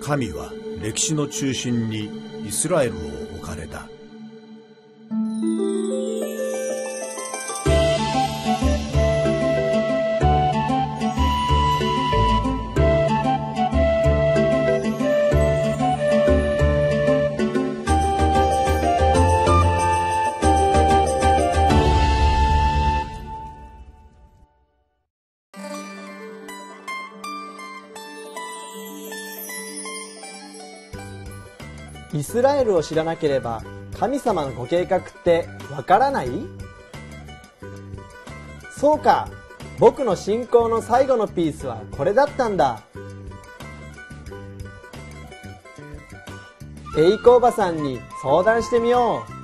神は歴史の中心にイスラエルを置かれた。を知らなければ神様のご計画ってわからないそうか僕の信仰の最後のピースはこれだったんだエイコおばさんに相談してみよう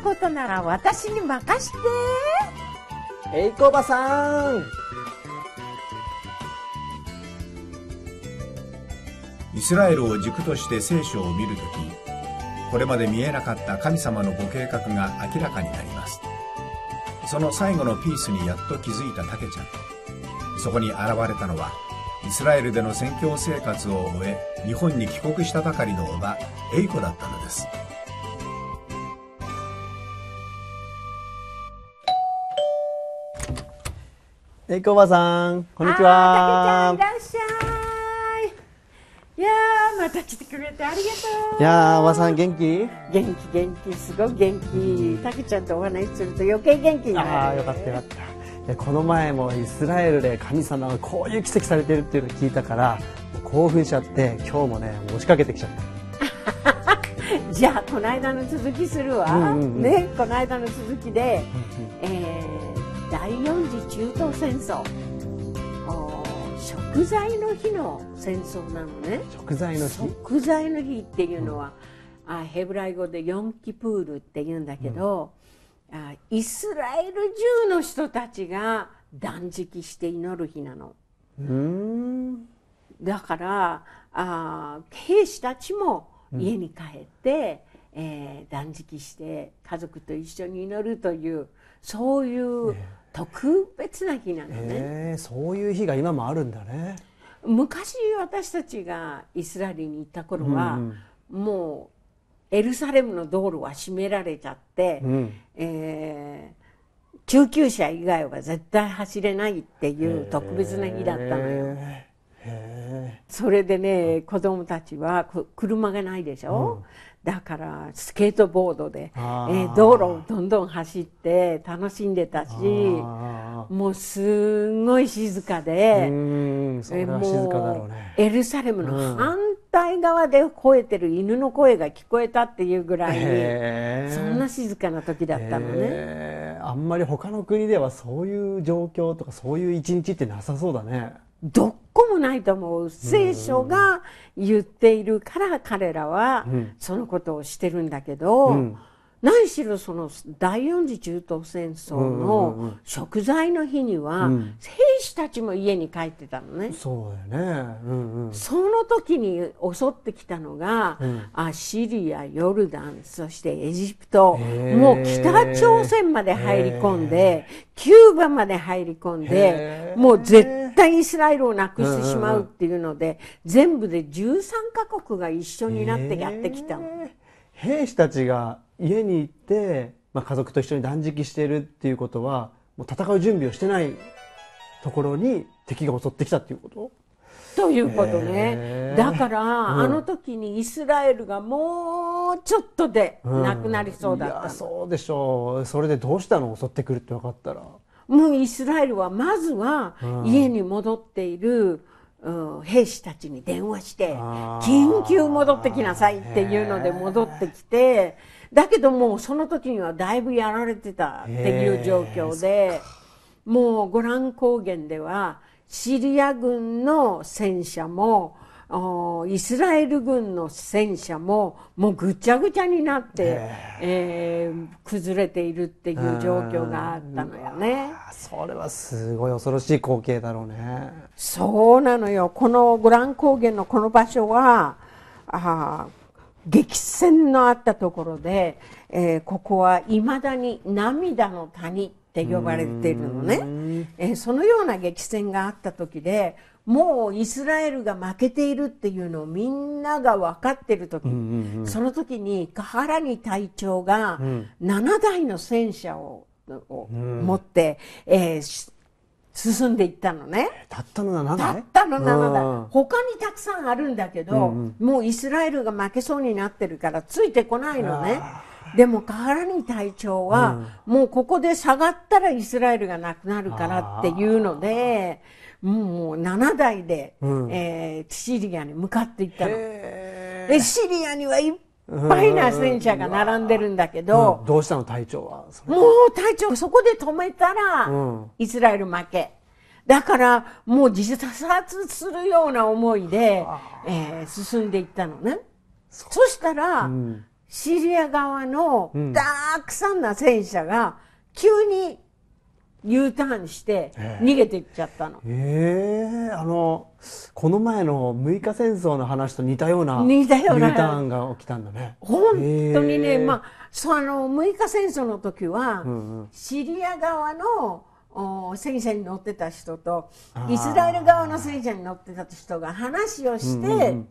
ことなら私に任してえいこばさんイスラエルを軸として聖書を見るときこれまで見えなかった神様のご計画が明らかになりますその最後のピースにやっと気づいたタケちゃんそこに現れたのはイスラエルでの宣教生活を終え日本に帰国したばかりの叔母エイコだったのですえいこおばさん、こんにちは。たけちゃん、いらっしゃい。いやまた来てくれてありがとう。いやおばさん、元気元気、元気、すごい元気。たけちゃんとお話しすると余計元気になる。ああ、よかったよかった。この前もイスラエルで神様がこういう奇跡されてるっていうのを聞いたから興奮しちゃって今日もね押しかけてきちゃった じゃあこの間の続きするわ、うんうんうん、ねこの間の続きで、えー第4次中東戦争食材の日の戦争なのね食材の日食材の日っていうのは、うん、あヘブライ語でヨンキプールっていうんだけど、うん、あイスラエル中の人たちが断食して祈る日なの。うんだからあ兵士たちも家に帰って、うん、えー、断食して家族と一緒に祈るというそういう、ね特別な日なのね、えー、そういう日が今もあるんだね昔私たちがイスラエルに行った頃は、うん、もうエルサレムの道路は閉められちゃって、うん、えー、救急車以外は絶対走れないっていう特別な日だったのよ。それでね子供たちは車がないでしょ、うんだからスケートボードで、えー、道路をどんどん走って楽しんでたしもうすごい静かでそれ静かだろうねエルサレムの反対側で吠えてる犬の声が聞こえたっていうぐらいうん、そんな静かな時だったのね、あんまり他の国ではそういう状況とかそういう一日ってなさそうだねどこないと思う聖書が言っているから彼らはそのことをしてるんだけど、うん、何しろその第四次中東戦争の食材の日には兵士たちも家に帰ってたのね。そうだよね、うんうん、その時に襲ってきたのが、うん、アシリアヨルダンそしてエジプトもう北朝鮮まで入り込んでキューバまで入り込んでもう絶対対イスラエルをなくしてしまうっていうので、全部で13カ国が一緒になってやってきたえー、兵士たちが家に行って、まあ、家族と一緒に断食してるっていうことはもう戦う準備をしてないところに敵が襲ってきたっていうことということね、えー、だから、うん、あの時にイスラエルがもうちょっとでなくなりそうだった、うん、そうでしょうそれでどうしたの襲ってくるって分かったらもうイスラエルはまずは家に戻っている、うん、兵士たちに電話して緊急戻ってきなさいっていうので戻ってきてだけどもうその時にはだいぶやられてたっていう状況でもうゴラン高原ではシリア軍の戦車もイスラエル軍の戦車ももうぐちゃぐちゃになって、えー、崩れているっていう状況があったのよね。それはすごい恐ろしい光景だろうね。そうなのよこのゴラン高原のこの場所はあ激戦のあったところで、えー、ここはいまだに涙の谷って呼ばれているのね、えー、そのような激戦があった時でもうイスラエルが負けているっていうのをみんなが分かってる時、うんうん、その時にカハラニ隊長が7台の戦車を,、持って、えー、進んでいったのねたったの7台たったの7台他にたくさんあるんだけど、うんうん、もうイスラエルが負けそうになってるからついてこないのね。でもカハラニ隊長は、もうここで下がったらイスラエルがなくなるからっていうので、もう7台で、うん、えー、シリアに向かっていったの。でシリアにはいっぱいな戦車が並んでるんだけど、うん、どうしたの隊長はもう隊長そこで止めたら、イスラエル負け。だからもう自殺するような思いで、えー、進んでいったのね。そしたら、シリア側のたくさんな戦車が急に U ターンして逃げていっちゃったの。ええー、あのこの前の6日戦争の話と似たような似 U ターンが起きたんだね。本当にね、えー、まあその6日戦争の時は、シリア側の戦車に乗ってた人とイスラエル側の戦車に乗ってた人が話をして、うんうん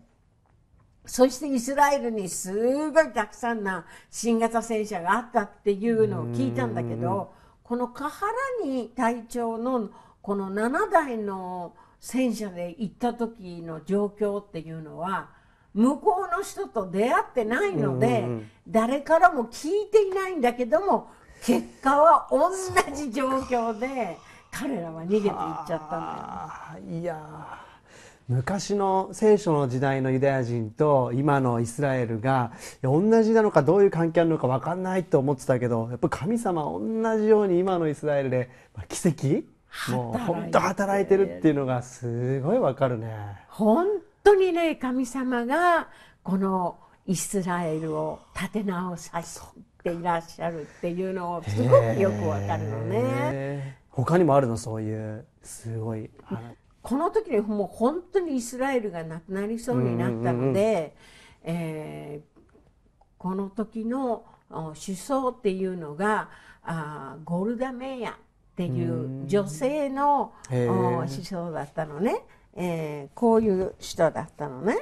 そしてイスラエルにすごいたくさんな新型戦車があったっていうのを聞いたんだけど、このカハラニ隊長のこの7台の戦車で行った時の状況っていうのは向こうの人と出会ってないので、誰からも聞いていないんだけども結果は同じ状況で彼らは逃げていっちゃったんだよ、いや昔の聖書の時代のユダヤ人と今のイスラエルが同じなのかどういう関係あるのか分かんないと思ってたけどやっぱ神様同じように今のイスラエルで奇跡もう本当働いてるっていうのがすごい分かるね。本当にね神様がこのイスラエルを立て直させていらっしゃるっていうのをすごくよく分かるのね。他にもあるのそういうすごいこの時にもう本当にイスラエルがなくなりそうになったので、この時の思想っていうのがあゴルダ・メイヤっていう女性の、思想だったのね、えー、こういう人だったのね。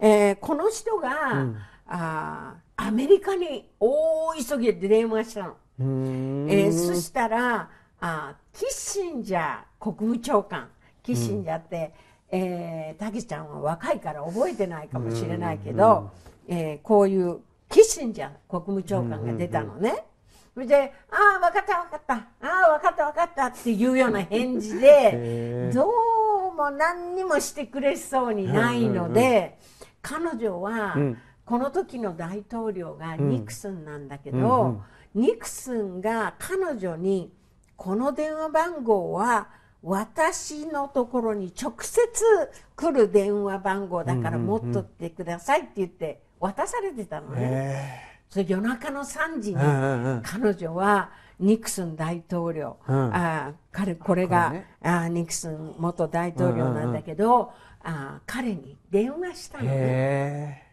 えー、この人が、うん、あアメリカに大急ぎで電話したの。えー、そしたらあキッシンジャー国務長官キッシンジャーって、うん、えー、タキちゃんは若いから覚えてないかもしれないけど、うんうん、えー、こういうキッシンジャー国務長官が出たのね。それで、ああ、分かった分かった、ああ、分かった分かったっていうような返事で、どうも何にもしてくれそうにないので、うんうんうん、彼女は、この時の大統領がニクソンなんだけど、うんうんうん、ニクソンが彼女にこの電話番号は私のところに直接来る電話番号だから持っとってくださいって言って渡されてたのね。それ夜中の3時に彼女はニクソン大統領、うん、あ彼これが、ね、あニクソン元大統領なんだけど、うんうん、あ彼に電話したのね。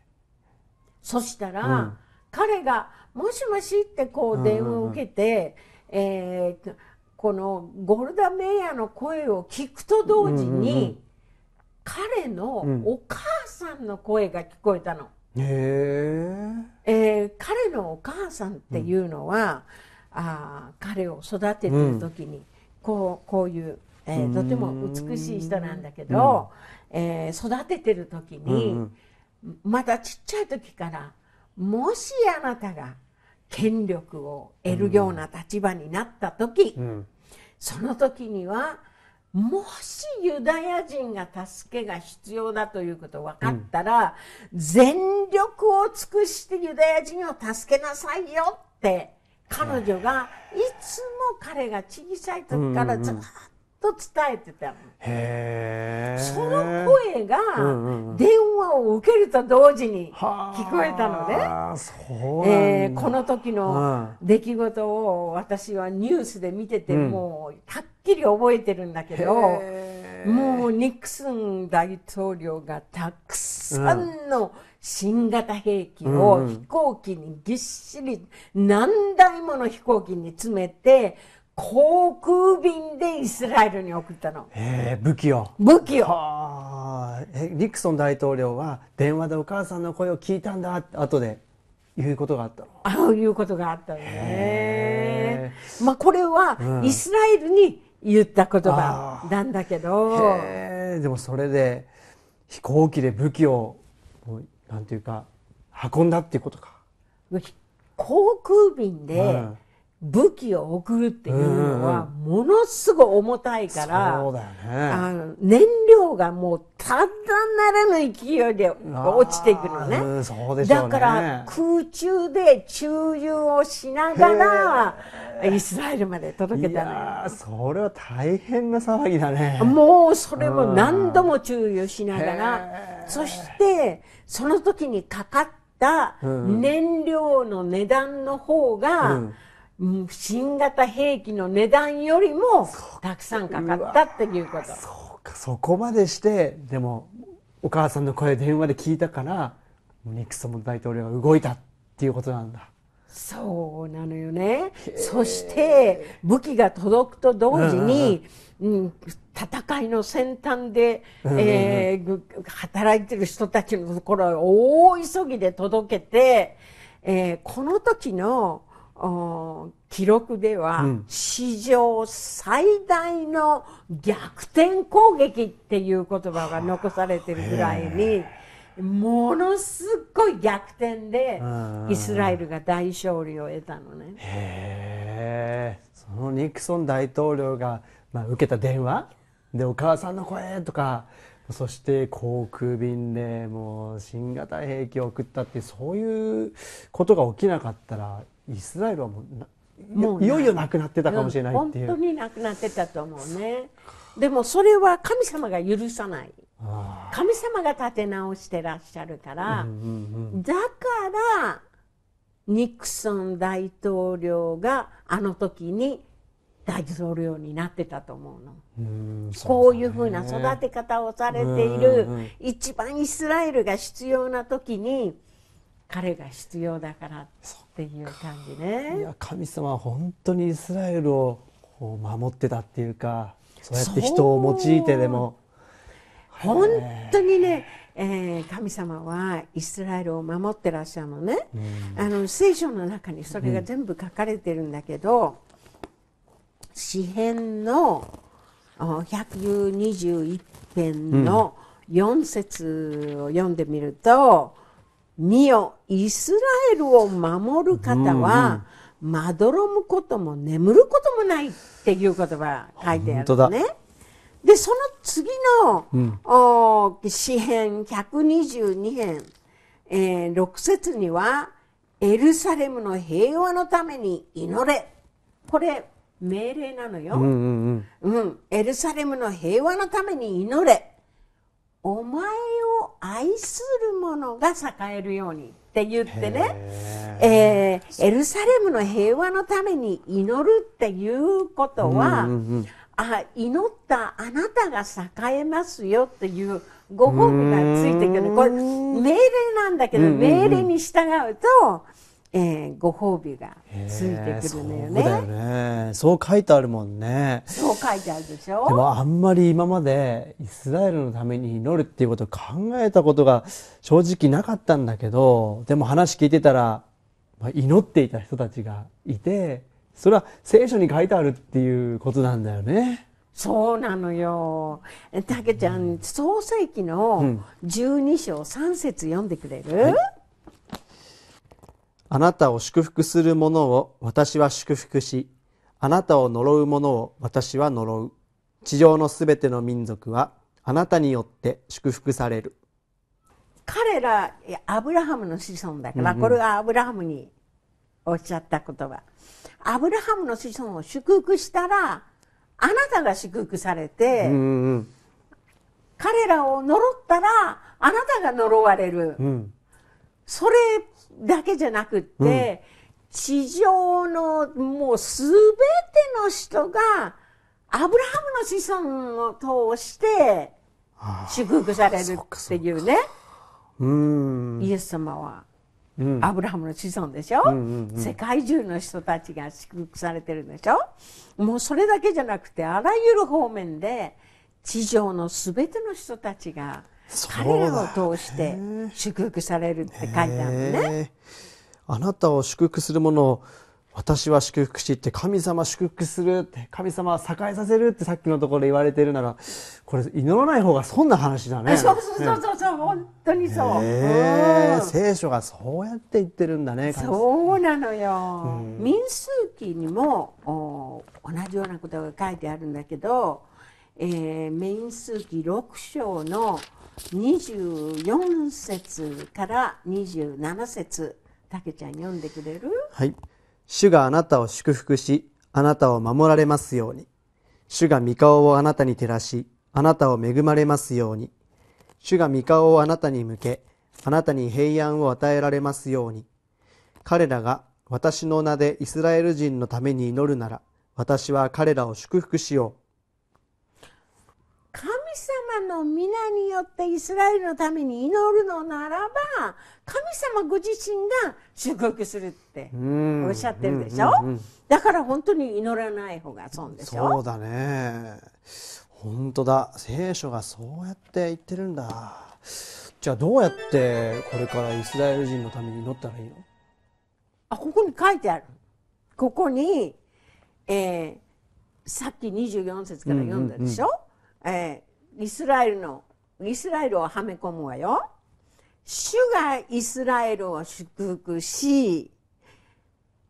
そしたら、うん、彼が「もしもし」ってこう電話を受けて、うんうんうん、えーこのゴルダ・メイヤの声を聞くと同時に、彼のお母さんの声が聞こえたの。うん、えー、彼のお母さんっていうのは、うん、あ彼を育ててる時にこうこういう、えー、とても美しい人なんだけど、うん、えー、育ててる時に、まだちっちゃい時からもしあなたが権力を得るような立場になった時、うんその時にはもしユダヤ人が助けが必要だということを分かったら、うん、全力を尽くしてユダヤ人を助けなさいよって彼女がいつも彼が小さい時からずっとと伝えてたのその声が電話を受けると同時に聞こえたのね、うんえー、この時の出来事を私はニュースで見てて、もうはっきり覚えてるんだけど、もうニクソン大統領がたくさんの、新型兵器を飛行機にぎっしり何台もの飛行機に詰めて、うん航空便でイスラエルに送ったの。えー、武器を。武器を。えリクソン大統領は電話でお母さんの声を聞いたんだ後で言うことがあったの。ああいうことがあったのね。まあこれはイスラエルに言った言葉なんだけど。うん、でもそれで飛行機で武器をなんていうか運んだっていうことか。航空便で、うん武器を送るっていうのはものすごい重たいから、うんうんね、あの燃料がもうただならぬ勢いで落ちていくのねうんね、だから空中で宙遊をしながらイスラエルまで届けたのそれは大変な騒ぎだねもうそれも何度も宙遊しながら、そしてその時にかかった燃料の値段の方が、うん新型兵器の値段よりもたくさんかかったっていうことそうかそこまでしてでもお母さんの声電話で聞いたからニクソン大統領が動いたっていうことなんだそうなのよねそして武器が届くと同時に、うん、うんうん、戦いの先端で、うんうんうん、えー、働いてる人たちのところは大急ぎで届けて、えー、この時の記録では、史上最大の逆転攻撃っていう言葉が残されてるぐらいに、ものすごい逆転でイスラエルが大勝利を得たのね。へそのニクソン大統領が、まあ、受けた電話でお母さんの声とかそして航空便でもう新型兵器を送ったってそういうことが起きなかったらイスラエルはもうもういよいよなくなってたかもしれないっていう、うん、本当になくなってたと思うねでもそれは神様が許さない神様が立て直してらっしゃるから、うんうんうん、だからニクソン大統領があの時に大統領になってたと思うの、こういうふうな育て方をされている一番イスラエルが必要な時に彼が必要だからっていう感じねいや神様は本当にイスラエルをこう守ってたっていうかそうやって人を用いてでも本当にね、えー、神様はイスラエルを守ってらっしゃるのね、うん、あの聖書の中にそれが全部書かれてるんだけど、うん、詩編の121編の4節を読んでみると、見よ、イスラエルを守る方は、うんうん、まどろむことも眠ることもないっていう言葉書いてあるね。で、その次の、うん、お詩編122編、えー、6節には、エルサレムの平和のために祈れ。これ、命令なのよ。うん、うんうん、エルサレムの平和のために祈れ。お前を愛する者が栄えるようにって言ってね、えー、エルサレムの平和のために祈るっていうことは、あ祈ったあなたが栄えますよっていうご褒美がついてくるこれ命令なんだけど、命令に従うとえー、ご褒美がついてくるのよね。そうだよね。そう書いてあるもんね。そう書いてあるでしょ。でもあんまり今までイスラエルのために祈るっていうことを考えたことが正直なかったんだけど、でも話聞いてたら、まあ、祈っていた人たちがいて、それは聖書に書いてあるっていうことなんだよね。そうなのよ。たけちゃん、創世記の12章3節読んでくれる、はいあなたを祝福する者を私は祝福しあなたを呪う者を私は呪う地上のすべての民族はあなたによって祝福される彼らアブラハムの子孫だから、うんうん、これはアブラハムにおっしゃった言葉アブラハムの子孫を祝福したらあなたが祝福されて、うんうん、彼らを呪ったらあなたが呪われる、うん、それだけじゃなくって、うん、地上のもうすべての人が、アブラハムの子孫を通して、祝福されるっていうね。イエス様は、アブラハムの子孫でしょ、うんうんうん、世界中の人たちが祝福されてるでしょもうそれだけじゃなくて、あらゆる方面で、地上のすべての人たちが、彼らを通して祝福されるって書いてあるね。あなたを祝福するものを私は祝福しって神様祝福するって神様栄えさせるってさっきのところで言われてるならこれ祈らない方がそんな話だねそうそうそうそうそう、ね、本当にそう、えー、聖書がそうやって言ってるんだねそうなのよ、うん、民数記にも同じようなことが書いてあるんだけどえー、メイン数記6章の24節から27節たけちゃん読んでくれるはい主があなたを祝福しあなたを守られますように主が御顔をあなたに照らしあなたを恵まれますように主が御顔をあなたに向けあなたに平安を与えられますように彼らが私の名でイスラエル人のために祈るなら私は彼らを祝福しよう神様の皆によってイスラエルのために祈るのならば神様ご自身が祝福するっておっしゃってるでしょ、うんうん、だから本当に祈らない方が損ですょそうだね本当だ聖書がそうやって言ってるんだじゃあどうやってこれからイスラエル人のために祈ったらいいのあここに書いてあるここに、えー、さっき24節から読んだでしょ、うんうんうんえー、イスラエルのイスラエルをはめ込むわよ主がイスラエルを祝福しイ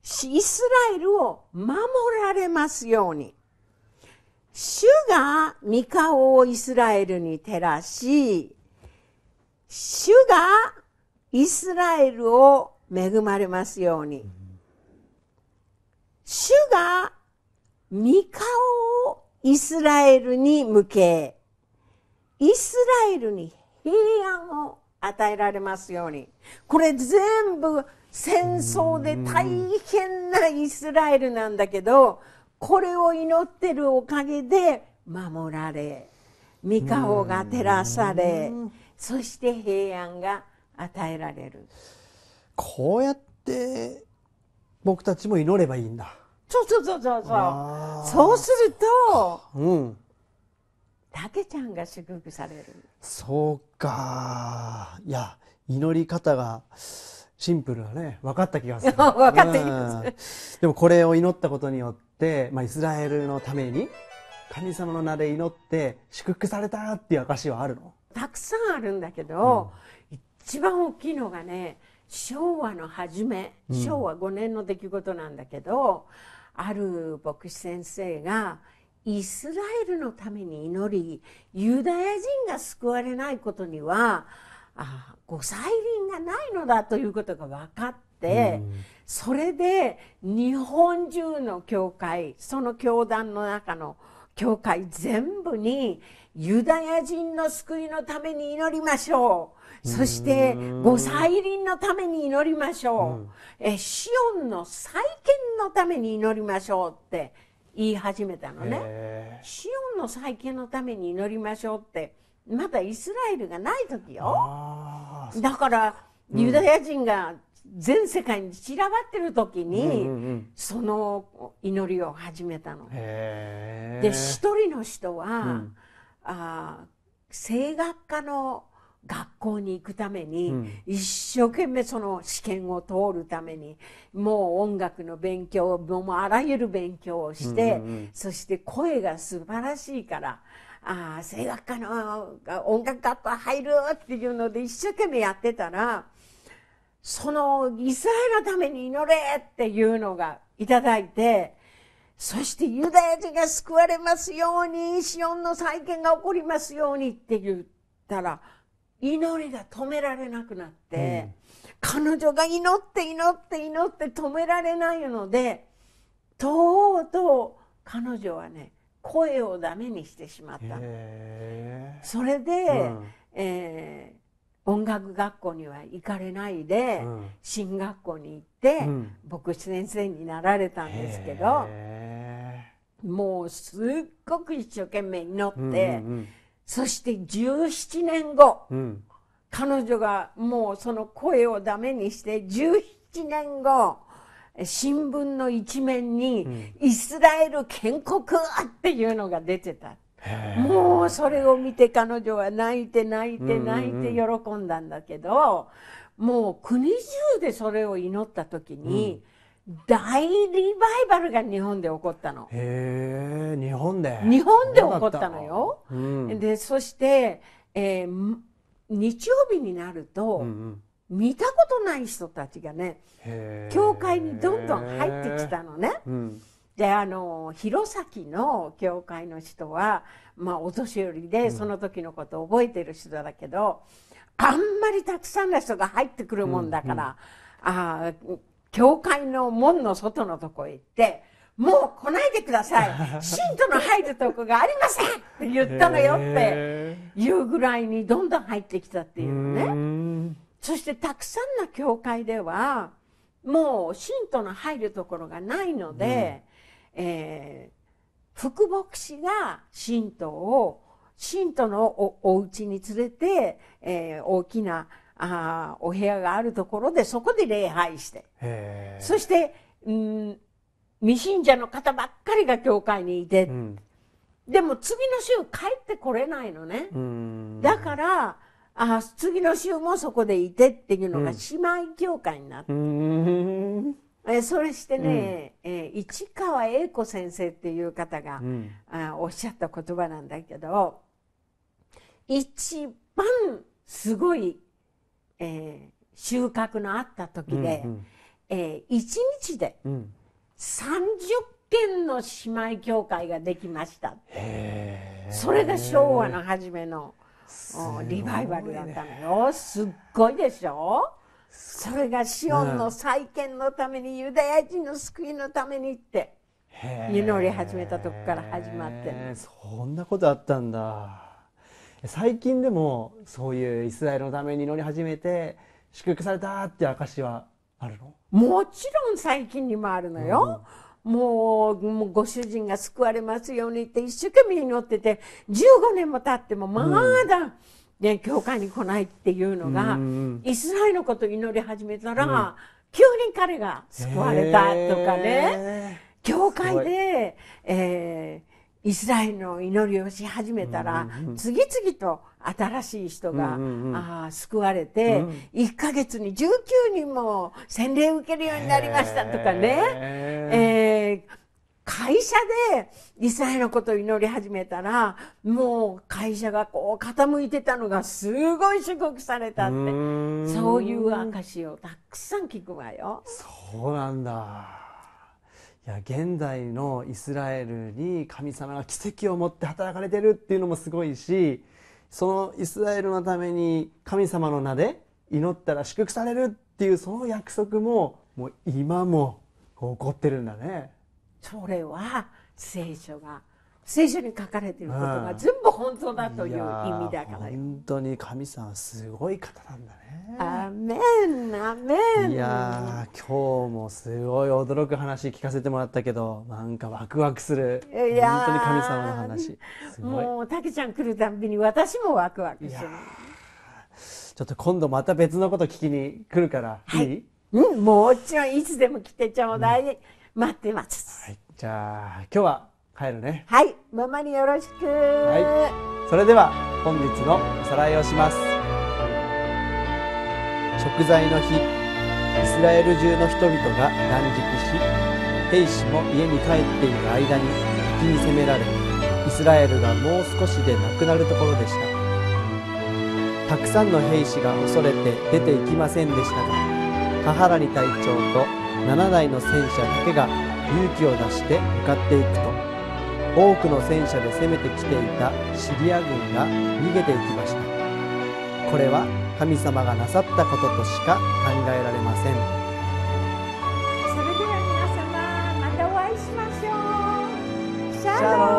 スラエルを守られますように主が御顔をイスラエルに照らし主がイスラエルを恵まれますように主が御顔をイスラエルに向け、イスラエルに平安を与えられますように。これ全部戦争で大変なイスラエルなんだけど、これを祈ってるおかげで守られ、三河が照らされ、そして平安が与えられる。こうやって僕たちも祈ればいいんだ。そうそうそうそうそう。そうすると、うん。たけちゃんが祝福される。そうか。いや、祈り方が、シンプルだね、分かった気がする。分かっています。でもこれを祈ったことによって、まあ、イスラエルのために、神様の名で祈って、祝福されたっていう証はあるのたくさんあるんだけど、うん、一番大きいのがね、昭和の初め、昭和5年の出来事なんだけど、うんある牧師先生がイスラエルのために祈りユダヤ人が救われないことにはあご再臨がないのだということが分かって、それで日本中の教会その教団の中の教会全部にユダヤ人の救いのために祈りましょうそしてご再臨のために祈りましょう、うん、えシオンの再建のために祈りましょうって言い始めたのねシオンの再建のために祈りましょうってまだイスラエルがない時よだからユダヤ人が全世界に散らばってる時に、うんうんうん、その祈りを始めたの。で一人の人は、うん、あ声楽家の学校に行くために、うん、一生懸命その試験を通るためにもう音楽の勉強もあらゆる勉強をして、うんうんうん、そして声が素晴らしいからああ、声楽科の音楽学校入るっていうので一生懸命やってたらそのイスラエルのために祈れっていうのがいただいて。そしてユダヤ人が救われますように、シオンの再建が起こりますようにって言ったら、祈りが止められなくなって、うん、彼女が祈って祈って祈って止められないのでとうとう彼女はね声をダメにしてしまったそれで、うん、えー、音楽学校には行かれないで、うん、進学校に行って、うん、牧師先生になられたんですけどもうすっごく一生懸命祈って。うんうんうんそして17年後、うん、彼女がもうその声をダメにして17年後新聞の一面に「イスラエル建国!」っていうのが出てた、うん、もうそれを見て彼女は泣いて泣いて泣いて喜んだんだけど、うんうんもう国中でそれを祈った時に、うん大リバイバルが日本で起こったの。へえ、日本で日本で起こったのよ。うん、で、そして、えー、日曜日になると、うんうん見たことない人たちがね教会にどんどん入ってきたのね。うん、であの弘前の教会の人は、まあ、お年寄りでその時のことを覚えてる人だけど、うん、あんまりたくさんの人が入ってくるもんだから、うんうん、あ教会の門の外のとこへ行って、もう来ないでください。信徒の入るとこがありませんって言ったのよって言うぐらいにどんどん入ってきたっていうね。そしてたくさんの教会では、もう信徒の入るところがないので、うん、えー、副牧師が信徒を、信徒のおお家に連れて、えー、大きなあお部屋があるところでそこで礼拝してそして、うん、未信者の方ばっかりが教会にいて、うん、でも次の週帰ってこれないのねだからあ次の週もそこでいてっていうのが姉妹教会になって、うん、えそれしてね、うん、え市川栄子先生っていう方が、うん、あおっしゃった言葉なんだけど一番すごいえー、収穫のあった時で、うんうん、えー、1日で30件の姉妹教会ができました、うん、それが昭和の初めの、ね、リバイバルだったのよすっごいでしょそれがシオンの再建のために、うん、ユダヤ人の救いのためにって祈り始めたとこから始まってそんなことあったんだ最近でもそういうイスラエルのために祈り始めて祝福されたっていう証はあるのもちろん最近にもあるのよ、うん、もうご主人が救われますようにって一生懸命祈ってて15年も経ってもまだ、うんね、教会に来ないっていうのが、うん、イスラエルのこと祈り始めたら、急に彼が救われたとかね教会で、えーイスラエルの祈りをし始めたら、うんうん、次々と新しい人が、うんうん、あ救われて、うん、1か月に19人も洗礼受けるようになりましたとかね、えー、会社でイスラエルのことを祈り始めたらもう会社がこう傾いてたのがすごい祝福されたってそういう証をたくさん聞くわよ。そうなんだいや現代のイスラエルに神様が奇跡を持って働かれてるっていうのもすごいしそのイスラエルのために神様の名で祈ったら祝福されるっていうその約束ももう今も起こってるんだね。それは聖書が聖書に書かれていることが全部本当だという意味だから、うん、本当に神様すごい方なんだねアメンアメンいや今日もすごい驚く話聞かせてもらったけどなんかワクワクする本当に神様の話もうたけちゃん来るたびに私もワクワクしてるちょっと今度また別のこと聞きに来るから、はい、いいうんもちろんいつでも来てちょうだい、うん、待ってます、はい、じゃあ今日は帰るねはいママによろしくはいそれでは本日のおさらいをします食材の日イスラエル中の人々が断食し兵士も家に帰っている間に敵に攻められイスラエルがもう少しでなくなるところでしたたくさんの兵士が恐れて出ていきませんでしたが母原に隊長と7台の戦車だけが勇気を出して向かっていくと多くの戦車で攻めてきていたシリア軍が逃げていきましたこれは神様がなさったこととしか考えられませんそれでは皆様またお会いしましょうシャロ